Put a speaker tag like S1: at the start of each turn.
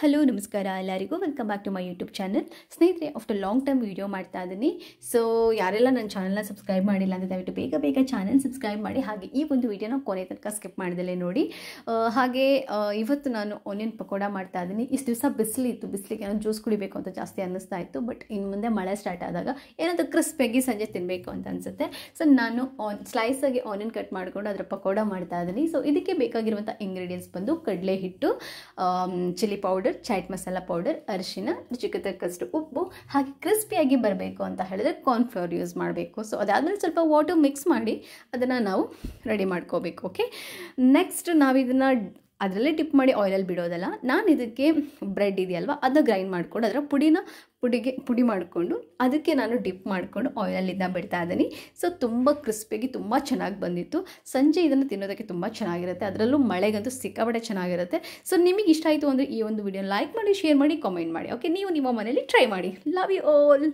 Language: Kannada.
S1: ಹಲೋ ನಮಸ್ಕಾರ ಎಲ್ಲರಿಗೂ welcome back to my YouTube channel ಸ್ನೇಹಿತರೆ ಆಫ್ಟರ್ ಲಾಂಗ್ ಟೈಮ್ ವೀಡಿಯೋ ಮಾಡ್ತಾ ಇದ್ದೀನಿ ಸೊ ಯಾರೆಲ್ಲ ನನ್ನ ಚಾನಲ್ನ ಸಬ್ಸ್ಕ್ರೈಬ್ ಮಾಡಿಲ್ಲ ಅಂತ ದಯವಿಟ್ಟು ಬೇಗ ಬೇಗ ಚಾನಲ್ ಸಬ್ಸ್ಕ್ರೈಬ್ ಮಾಡಿ ಹಾಗೆ ಈ ಒಂದು ವೀಡಿಯೋನ ಕೊನೆ ತನಕ ಸ್ಕಿಪ್ ಮಾಡ್ದಲೇ ನೋಡಿ ಹಾಗೆ ಇವತ್ತು ನಾನು ಆನಿಯನ್ ಪಕೋಡ ಮಾಡ್ತಾ ಇದ್ದೀನಿ ಇಷ್ಟು ದಿವಸ ಬಿಸಿಲಿತ್ತು ಬಿಸಿಲಿಗೆ ಏನೋ ಜ್ಯೂಸ್ ಕುಡಿಬೇಕು ಅಂತ ಜಾಸ್ತಿ ಅನ್ನಿಸ್ತಾ ಇತ್ತು ಬಟ್ ಇನ್ನು ಮುಂದೆ ಮಳೆ ಸ್ಟಾರ್ಟ್ ಆದಾಗ ಏನಾದರೂ ಕ್ರಿಸ್ಪಿಯಾಗಿ ಸಂಜೆ ತಿನ್ನಬೇಕು ಅಂತ ಅನಿಸುತ್ತೆ ಸೊ ನಾನು ಆನ್ ಸ್ಲೈಸಾಗಿ ಆನಿಯನ್ ಕಟ್ ಮಾಡಿಕೊಂಡು ಅದರ ಪಕೋಡ ಮಾಡ್ತಾ ಇದ್ದೀನಿ ಸೊ ಇದಕ್ಕೆ ಬೇಕಾಗಿರುವಂಥ ಇಂಗ್ರೀಡಿಯೆಂಟ್ಸ್ ಬಂದು ಕಡಲೆ ಹಿಟ್ಟು chilli powder powder chaat masala powder ಅರಿಶಿನ ರುಚಿಗೆ ತಕ್ಕಷ್ಟು ಉಪ್ಪು ಹಾಗೆ ಕ್ರಿಸ್ಪಿಯಾಗಿ ಬರಬೇಕು ಅಂತ ಹೇಳಿದ್ರೆ ಕಾರ್ನ್ಫ್ಲವರ್ ಯೂಸ್ ಮಾಡಬೇಕು ಸೊ ಅದಾದಮೇಲೆ ಸ್ವಲ್ಪ ವಾಟರ್ ಮಿಕ್ಸ್ ಮಾಡಿ ಅದನ್ನು ನಾವು ರೆಡಿ ಮಾಡ್ಕೋಬೇಕು ಓಕೆ ನೆಕ್ಸ್ಟ್ ನಾವಿದನ್ನು ಅದರಲ್ಲೇ ಟಿಪ್ ಮಾಡಿ ಆಯಿಲಲ್ಲಿ ಬಿಡೋದಲ್ಲ ನಾನು ಇದಕ್ಕೆ ಬ್ರೆಡ್ ಇದೆಯಲ್ವ ಅದನ್ನ ಗ್ರೈಂಡ್ ಮಾಡಿಕೊಂಡು ಅದರ ಪುಡಿನ ಪುಡಿಗೆ ಪುಡಿ ಮಾಡಿಕೊಂಡು ಅದಕ್ಕೆ ನಾನು ಡಿಪ್ ಮಾಡಿಕೊಂಡು ಆಯಿಲಲ್ಲಿದ್ದ ಬಿಡ್ತಾ ಇದ್ದೀನಿ ಸೊ ತುಂಬ ಕ್ರಿಸ್ಪಿಗೆ ತುಂಬ ಚೆನ್ನಾಗಿ ಬಂದಿತ್ತು ಸಂಜೆ ಇದನ್ನು ತಿನ್ನೋದಕ್ಕೆ ತುಂಬ ಚೆನ್ನಾಗಿರುತ್ತೆ ಅದರಲ್ಲೂ ಮಳೆಗಂತೂ ಸಿಕ್ಕಾಪಟ್ಟೆ ಚೆನ್ನಾಗಿರುತ್ತೆ ಸೊ ನಿಮಗೆ ಇಷ್ಟ ಆಯಿತು ಅಂದರೆ ಈ ಒಂದು ವಿಡಿಯೋ ಲೈಕ್ ಮಾಡಿ ಶೇರ್ ಮಾಡಿ ಕಮೆಂಟ್ ಮಾಡಿ ಓಕೆ ನೀವು ನಿಮ್ಮ ಮನೇಲಿ ಟ್ರೈ ಮಾಡಿ ಲವ್ ಯು ಆಲ್